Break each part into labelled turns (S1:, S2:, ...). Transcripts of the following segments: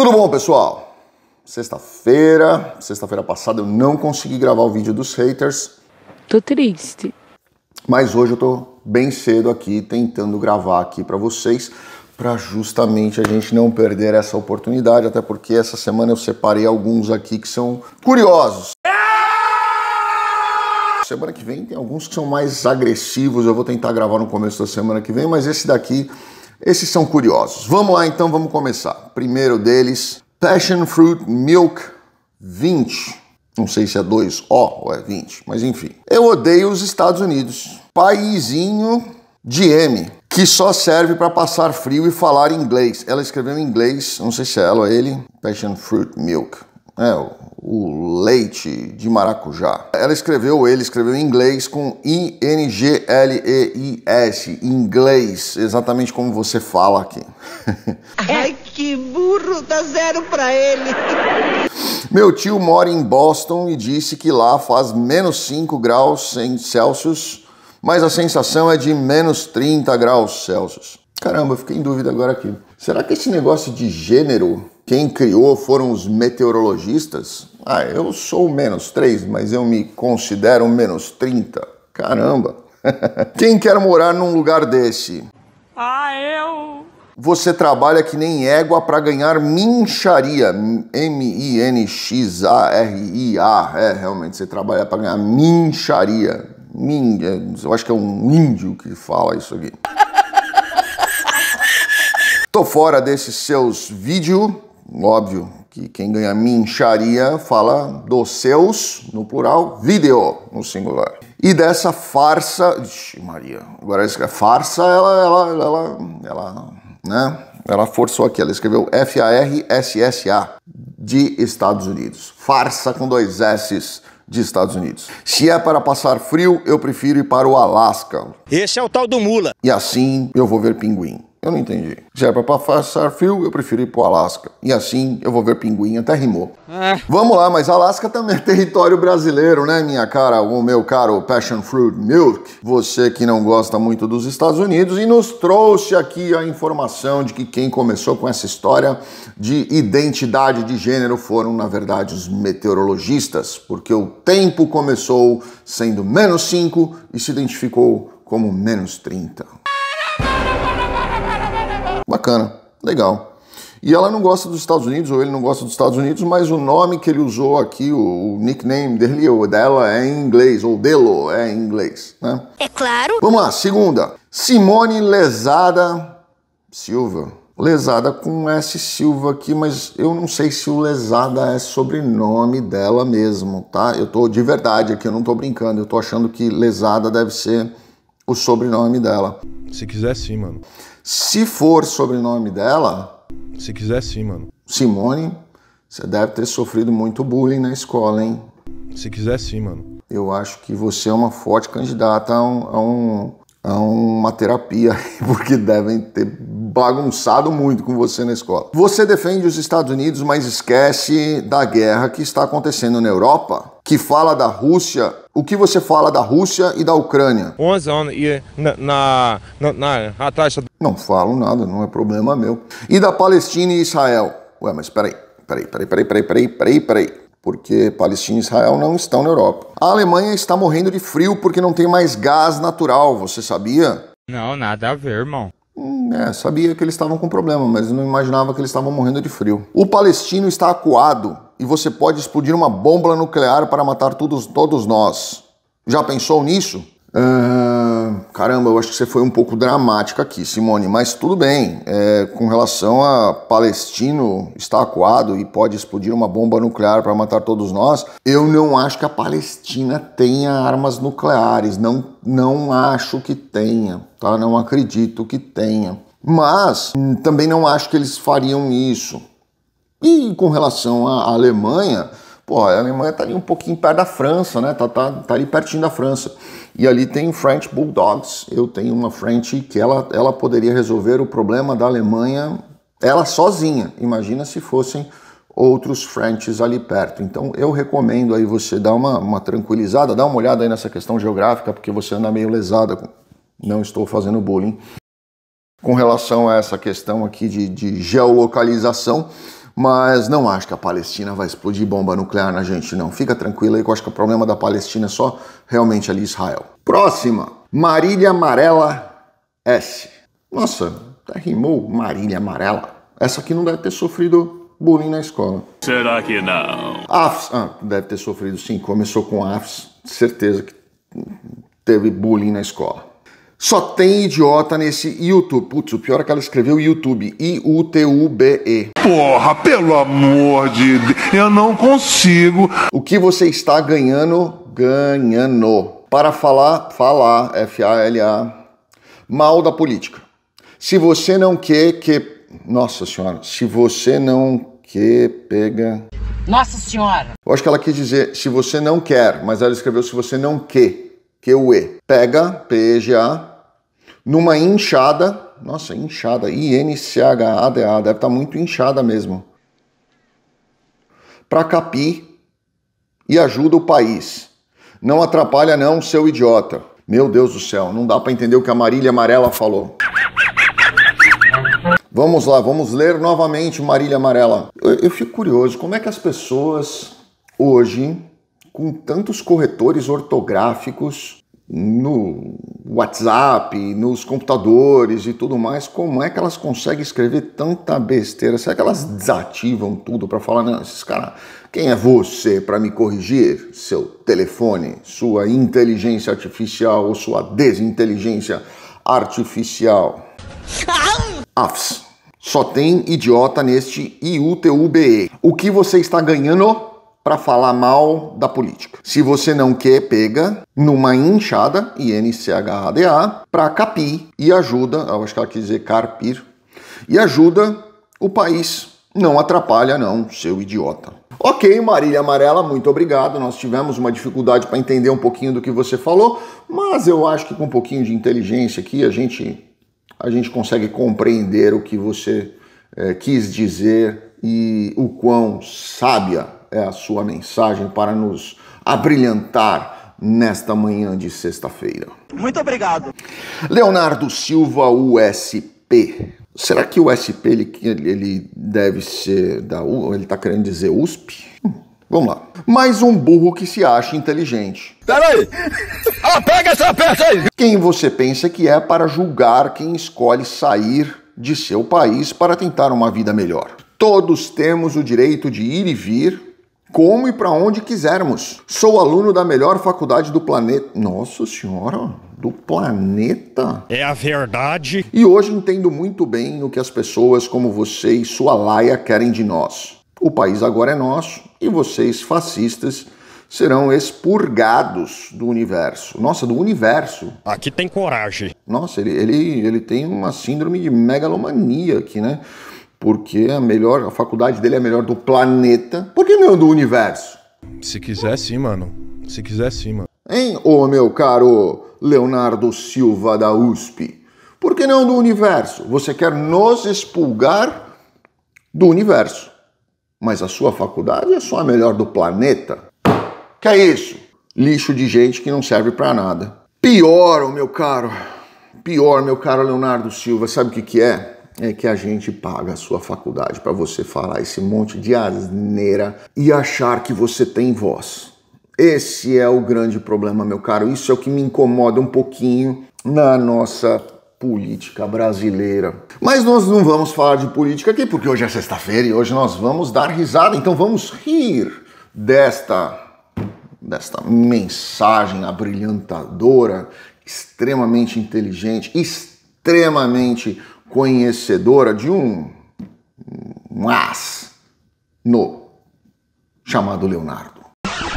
S1: Tudo bom, pessoal? Sexta-feira, sexta-feira passada eu não consegui gravar o vídeo dos haters. Tô triste. Mas hoje eu tô bem cedo aqui tentando gravar aqui para vocês, para justamente a gente não perder essa oportunidade, até porque essa semana eu separei alguns aqui que são curiosos. Semana que vem tem alguns que são mais agressivos, eu vou tentar gravar no começo da semana que vem, mas esse daqui esses são curiosos. Vamos lá então, vamos começar. Primeiro deles, Passion Fruit Milk 20. Não sei se é 2O ou é 20, mas enfim. Eu odeio os Estados Unidos. Paizinho de M, que só serve para passar frio e falar inglês. Ela escreveu em inglês, não sei se é ela ou ele. Passion Fruit Milk né, o leite de maracujá. Ela escreveu, ele escreveu em inglês com I-N-G-L-E-I-S, inglês, exatamente como você fala aqui. Ai, que burro, dá zero pra ele. Meu tio mora em Boston e disse que lá faz menos 5 graus em Celsius, mas a sensação é de menos 30 graus Celsius. Caramba, eu fiquei em dúvida agora aqui. Será que esse negócio de gênero quem criou foram os meteorologistas? Ah, eu sou menos 3, mas eu me considero menos 30. Caramba! Quem quer morar num lugar desse? Ah, eu! Você trabalha que nem égua para ganhar mincharia. M-I-N-X-A-R-I-A. É, realmente, você trabalha para ganhar mincharia. Min... É, eu acho que é um índio que fala isso aqui. Tô fora desses seus vídeos. Óbvio que quem ganha mincharia fala dos seus, no plural, vídeo, no singular. E dessa farsa. Ixi, Maria. Agora essa é farsa, ela, ela, ela, ela, né? Ela forçou aqui, ela escreveu F-A-R-S-S-A de Estados Unidos. Farsa com dois S's de Estados Unidos. Se é para passar frio, eu prefiro ir para o Alasca. Esse é o tal do mula. E assim eu vou ver pinguim. Eu não entendi. Se é pra passar frio, eu prefiro ir pro Alasca. E assim eu vou ver pinguim, até rimou. É. Vamos lá, mas Alasca também é território brasileiro, né, minha cara? O meu caro Passion Fruit Milk. Você que não gosta muito dos Estados Unidos e nos trouxe aqui a informação de que quem começou com essa história de identidade de gênero foram, na verdade, os meteorologistas, porque o tempo começou sendo menos 5 e se identificou como menos 30. Bacana, legal. E ela não gosta dos Estados Unidos, ou ele não gosta dos Estados Unidos, mas o nome que ele usou aqui, o, nickname dele ou dela é em inglês, ou delo é em inglês, né? É claro. Vamos lá, segunda. Simone Lesada Silva. Lesada com S Silva aqui, mas eu não sei se o Lesada é sobrenome dela mesmo, tá? Eu tô de verdade aqui, eu não tô brincando, eu tô achando que Lesada deve ser o sobrenome dela. Se quiser sim, mano. Se for sobrenome dela. Se quiser, sim, mano. Simone, você deve ter sofrido muito bullying na escola, hein? Se quiser, sim, mano. Eu acho que você é uma forte candidata a, um, a, um, a uma terapia, porque devem ter bagunçado muito com você na escola. Você defende os Estados Unidos, mas esquece da guerra que está acontecendo na Europa, que fala da Rússia o que você fala da Rússia e da Ucrânia? na, na, na, na taxa... Não falo nada, não é problema meu. E da Palestina e Israel? Ué, mas peraí, peraí, peraí, peraí, peraí, peraí, peraí, peraí. Porque Palestina e Israel não estão na Europa. A Alemanha está morrendo de frio porque não tem mais gás natural, você sabia? Não, nada a ver, irmão. Hum, é, sabia que eles estavam com problema, mas não imaginava que eles estavam morrendo de frio. O palestino está acuado e você pode explodir uma bomba nuclear para matar todos, todos nós. Já pensou nisso? Uh, caramba, eu acho que você foi um pouco dramática aqui, Simone, mas tudo bem. É, com relação a Palestino está acuado e pode explodir uma bomba nuclear para matar todos nós, eu não acho que a Palestina tenha armas nucleares. Não, não acho que tenha, tá? Não acredito que tenha. Mas hum, também não acho que eles fariam isso. E com relação à Alemanha, pô, a Alemanha está ali um pouquinho perto da França, né? Tá, tá, tá ali pertinho da França. E ali tem French Bulldogs. Eu tenho uma French que ela, ela poderia resolver o problema da Alemanha ela sozinha. Imagina se fossem outros Frenches ali perto. Então eu recomendo aí você dar uma, uma tranquilizada, dar uma olhada aí nessa questão geográfica, porque você anda meio lesada. Não estou fazendo bullying. Com relação a essa questão aqui de, de geolocalização, mas não acho que a Palestina vai explodir bomba nuclear na gente, não. Fica tranquila aí que eu acho que o problema da Palestina é só realmente ali Israel. Próxima, Marília Amarela S. Nossa, até rimou Marília Amarela. Essa aqui não deve ter sofrido bullying na escola. Será que não? AFS, ah, deve ter sofrido sim, começou com AFS, certeza que teve bullying na escola. Só tem idiota nesse YouTube. Putz, o pior é que ela escreveu YouTube. I-U-T-U-B-E. Porra, pelo amor de Deus, eu não consigo. O que você está ganhando, ganhando. Para falar, falar, F-A-L-A, mal da política. Se você não quer que. Nossa senhora, se você não quer, pega. Nossa senhora! Eu acho que ela quis dizer se você não quer, mas ela escreveu se você não quer. Que o E. É. Pega, P-E-G-A, numa inchada, nossa, inchada, I-N-C-H-A-D-A, deve estar tá muito inchada mesmo, para Capi e ajuda o país. Não atrapalha não, seu idiota. Meu Deus do céu, não dá para entender o que a Marília Amarela falou. Vamos lá, vamos ler novamente Marília Amarela. Eu, eu fico curioso, como é que as pessoas hoje, com tantos corretores ortográficos, no WhatsApp, nos computadores e tudo mais, como é que elas conseguem escrever tanta besteira? Será que elas desativam tudo para falar, não, esses caras, quem é você para me corrigir? Seu telefone, sua inteligência artificial ou sua desinteligência artificial? Afs. Só tem idiota neste IUTUBE. O que você está ganhando? para falar mal da política. Se você não quer, pega numa inchada, INCHADA, para capir e ajuda, eu acho que ela quis dizer carpir, e ajuda o país. Não atrapalha não, seu idiota. Ok, Marília Amarela, muito obrigado. Nós tivemos uma dificuldade para entender um pouquinho do que você falou, mas eu acho que com um pouquinho de inteligência aqui a gente a gente consegue compreender o que você é, quis dizer e o quão sábia é a sua mensagem para nos abrilhantar nesta manhã de sexta-feira. Muito obrigado. Leonardo Silva, USP. Será que o SP ele, ele deve ser da U? Ele está querendo dizer USP? Hum, vamos lá. Mais um burro que se acha inteligente. Peraí! Ah, pega essa peça aí! Quem você pensa que é para julgar quem escolhe sair de seu país para tentar uma vida melhor? Todos temos o direito de ir e vir, como e para onde quisermos. Sou aluno da melhor faculdade do planeta. Nossa Senhora, do planeta? É a verdade. E hoje entendo muito bem o que as pessoas como você e sua laia querem de nós. O país agora é nosso e vocês, fascistas, serão expurgados do universo. Nossa, do universo. Aqui tem coragem. Nossa, ele, ele, ele tem uma síndrome de megalomania aqui, né? porque a melhor, a faculdade dele é a melhor do planeta. Por que não do universo? Se quiser sim, mano. Se quiser sim, mano. Hein, ô meu caro Leonardo Silva da USP? Por que não do universo? Você quer nos expulgar do universo. Mas a sua faculdade é só a melhor do planeta. Que é isso? Lixo de gente que não serve para nada. Pior, ô meu caro. Pior, meu caro Leonardo Silva, sabe o que que é? é que a gente paga a sua faculdade para você falar esse monte de asneira e achar que você tem voz. Esse é o grande problema, meu caro. Isso é o que me incomoda um pouquinho na nossa política brasileira. Mas nós não vamos falar de política aqui, porque hoje é sexta-feira e hoje nós vamos dar risada, então vamos rir desta desta mensagem abrilhantadora, extremamente inteligente, extremamente conhecedora de um, um as no chamado Leonardo.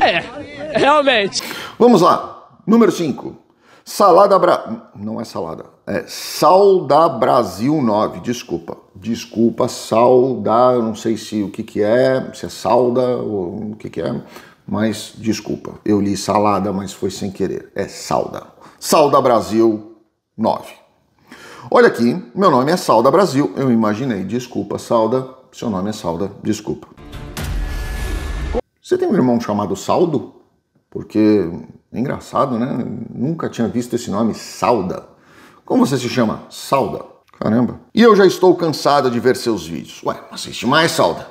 S1: É, realmente. Vamos lá. Número 5. Salada Bra... Não é salada. É salda Brasil 9. Desculpa. Desculpa, salda. Não sei se o que que é. Se é salda ou o que que é. Mas desculpa. Eu li salada, mas foi sem querer. É salda. Salda Brasil 9. Olha aqui, meu nome é Salda Brasil. Eu imaginei, desculpa, Salda. Seu nome é Salda, desculpa. Você tem um irmão chamado Saldo? Porque é engraçado, né? Nunca tinha visto esse nome, Salda. Como você se chama? Salda. Caramba. E eu já estou cansada de ver seus vídeos. Ué, não assiste mais, Salda.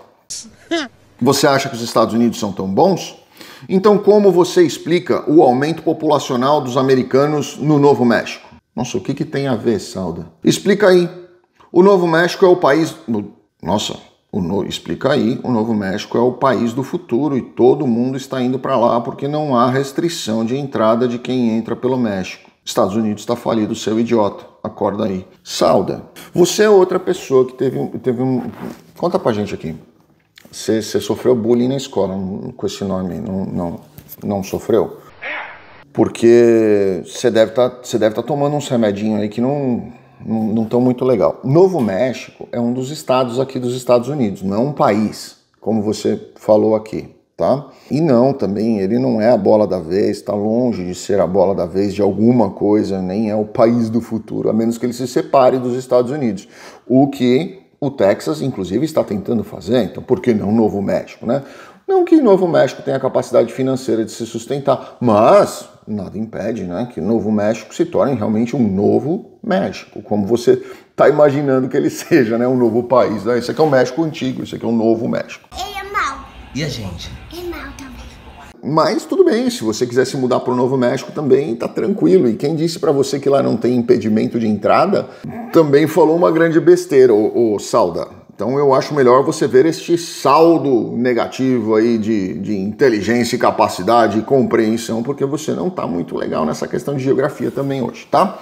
S1: Você acha que os Estados Unidos são tão bons? Então, como você explica o aumento populacional dos americanos no Novo México? Nossa, o que, que tem a ver, Salda? Explica aí. O Novo México é o país. Nossa, o no... explica aí. O Novo México é o país do futuro e todo mundo está indo para lá porque não há restrição de entrada de quem entra pelo México. Estados Unidos está falido, seu idiota. Acorda aí. Salda, você é outra pessoa que teve, teve um. Conta pra gente aqui. Você, você sofreu bullying na escola com esse nome, não, não, não sofreu? porque você deve tá, estar tá tomando uns remedinhos aí que não não estão muito legal. Novo México é um dos estados aqui dos Estados Unidos, não é um país, como você falou aqui, tá? E não, também ele não é a bola da vez, está longe de ser a bola da vez de alguma coisa, nem é o país do futuro, a menos que ele se separe dos Estados Unidos, o que o Texas, inclusive, está tentando fazer, então por que não Novo México, né? Não que Novo México tenha a capacidade financeira de se sustentar, mas nada impede né, que o Novo México se torne realmente um novo México, como você está imaginando que ele seja, né? Um novo país. Né? Esse aqui é o México antigo, esse aqui é o Novo México. Ele é mau. E a gente? É mau também. Mas tudo bem, se você quiser se mudar para o Novo México também, tá tranquilo. E quem disse para você que lá não tem impedimento de entrada, também falou uma grande besteira, o, o Salda. Então eu acho melhor você ver este saldo negativo aí de, de inteligência e capacidade e compreensão, porque você não está muito legal nessa questão de geografia também hoje, tá?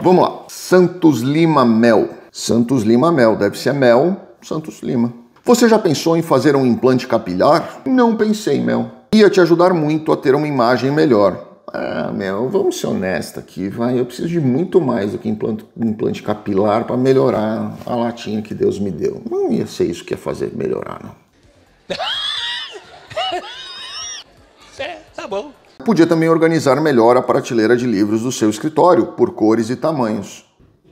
S1: Vamos lá. Santos Lima Mel. Santos Lima Mel, deve ser Mel Santos Lima. Você já pensou em fazer um implante capilar? Não pensei, Mel. Ia te ajudar muito a ter uma imagem melhor ah, meu, vamos ser honestos aqui, vai, eu preciso de muito mais do que implante, implante capilar para melhorar a latinha que Deus me deu. Não ia ser isso que ia fazer melhorar, não. é, tá bom. Podia também organizar melhor a prateleira de livros do seu escritório, por cores e tamanhos.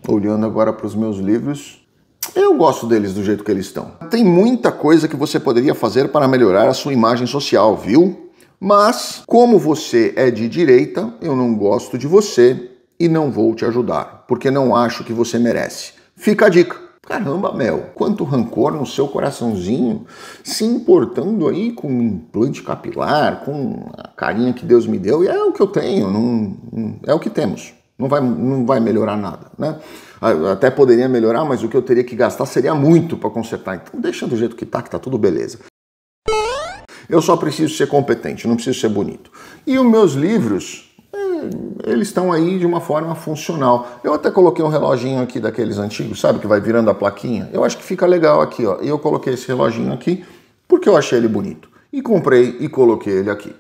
S1: Olhando agora para os meus livros, eu gosto deles do jeito que eles estão. Tem muita coisa que você poderia fazer para melhorar a sua imagem social, viu? Mas, como você é de direita, eu não gosto de você e não vou te ajudar, porque não acho que você merece. Fica a dica. Caramba, Mel, quanto rancor no seu coraçãozinho, se importando aí com um implante capilar, com a carinha que Deus me deu, e é o que eu tenho, não, é o que temos. Não vai, não vai melhorar nada, né? Até poderia melhorar, mas o que eu teria que gastar seria muito para consertar. Então deixa do jeito que tá, que tá tudo beleza. Eu só preciso ser competente, não preciso ser bonito. E os meus livros, eh, eles estão aí de uma forma funcional. Eu até coloquei um reloginho aqui daqueles antigos, sabe, que vai virando a plaquinha. Eu acho que fica legal aqui, ó. Eu coloquei esse reloginho aqui porque eu achei ele bonito. E comprei e coloquei ele aqui.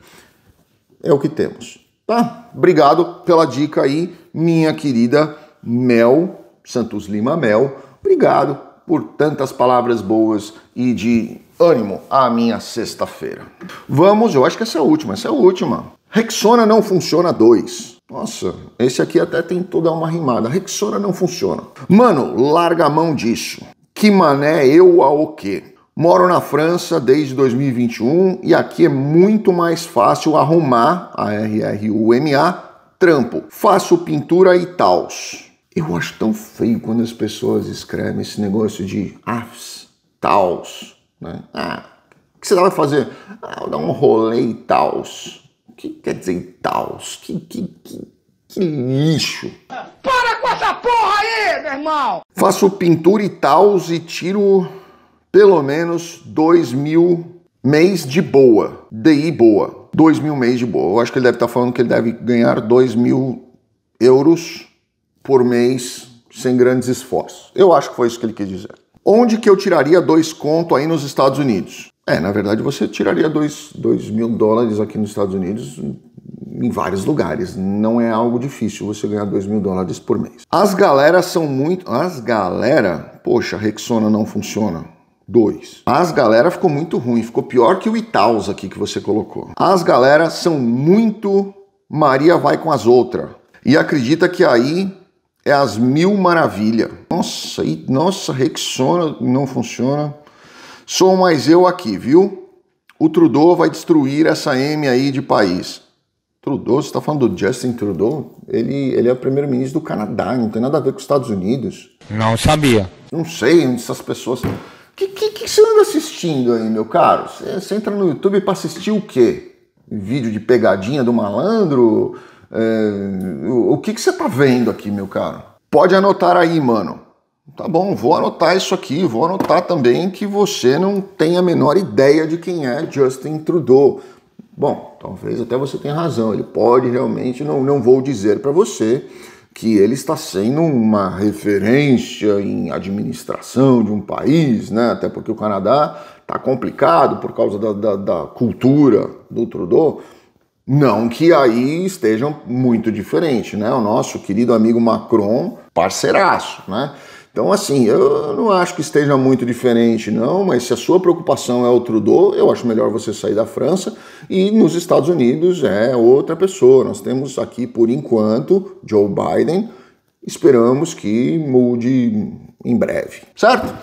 S1: É o que temos, tá? Obrigado pela dica aí, minha querida Mel, Santos Lima Mel. Obrigado por tantas palavras boas e de ânimo à minha sexta-feira. Vamos, eu acho que essa é a última, essa é a última. Rexona não funciona 2. Nossa, esse aqui até tem toda uma rimada. Rexona não funciona. Mano, larga a mão disso. Que mané eu a o quê? Moro na França desde 2021 e aqui é muito mais fácil arrumar a RRUMA, trampo. Faço pintura e tals. Eu acho tão feio quando as pessoas escrevem esse negócio de afs, tals. Né? Ah, o que você vai fazer? Ah, dar um rolê e tal. O que quer dizer em Que, que, que, que lixo! Para com essa porra aí, meu irmão! Faço pintura e tal e tiro pelo menos dois mil mês de boa. DI boa. dois mil mês de boa. Eu acho que ele deve estar tá falando que ele deve ganhar dois mil euros por mês sem grandes esforços. Eu acho que foi isso que ele quis dizer. Onde que eu tiraria dois conto aí nos Estados Unidos? É, na verdade você tiraria dois, dois mil dólares aqui nos Estados Unidos em vários lugares. Não é algo difícil você ganhar dois mil dólares por mês. As galeras são muito... As galera... Poxa, Rexona não funciona. Dois. As galera ficou muito ruim, ficou pior que o Itaus aqui que você colocou. As galera são muito Maria vai com as outras. E acredita que aí é as mil maravilhas. Nossa, e, nossa, Rexona não funciona. Sou mais eu aqui, viu? O Trudeau vai destruir essa M aí de país. Trudeau, você está falando do Justin Trudeau? Ele, ele é o primeiro-ministro do Canadá, não tem nada a ver com os Estados Unidos. Não sabia. Não sei onde essas pessoas. O que, que, que você anda assistindo aí, meu caro? Você, você entra no YouTube para assistir o quê? Vídeo de pegadinha do malandro? É, o, que, que você tá vendo aqui, meu caro? Pode anotar aí, mano. Tá bom, vou anotar isso aqui, vou anotar também que você não tem a menor ideia de quem é Justin Trudeau. Bom, talvez até você tenha razão, ele pode realmente, não, não vou dizer para você que ele está sendo uma referência em administração de um país, né? até porque o Canadá está complicado por causa da, da, da cultura do Trudeau, não que aí estejam muito diferente, né? O nosso querido amigo Macron, parceiraço, né? Então, assim, eu não acho que esteja muito diferente, não, mas se a sua preocupação é o Trudeau, eu acho melhor você sair da França e nos Estados Unidos é outra pessoa. Nós temos aqui, por enquanto, Joe Biden. Esperamos que mude em breve, certo?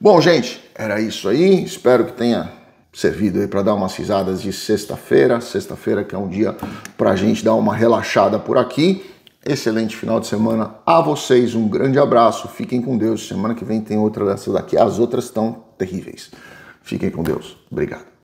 S1: Bom, gente, era isso aí. Espero que tenha servido aí para dar umas risadas de sexta-feira, sexta-feira que é um dia para a gente dar uma relaxada por aqui. Excelente final de semana a vocês, um grande abraço, fiquem com Deus. Semana que vem tem outra dessas daqui, as outras estão terríveis. Fiquem com Deus, obrigado.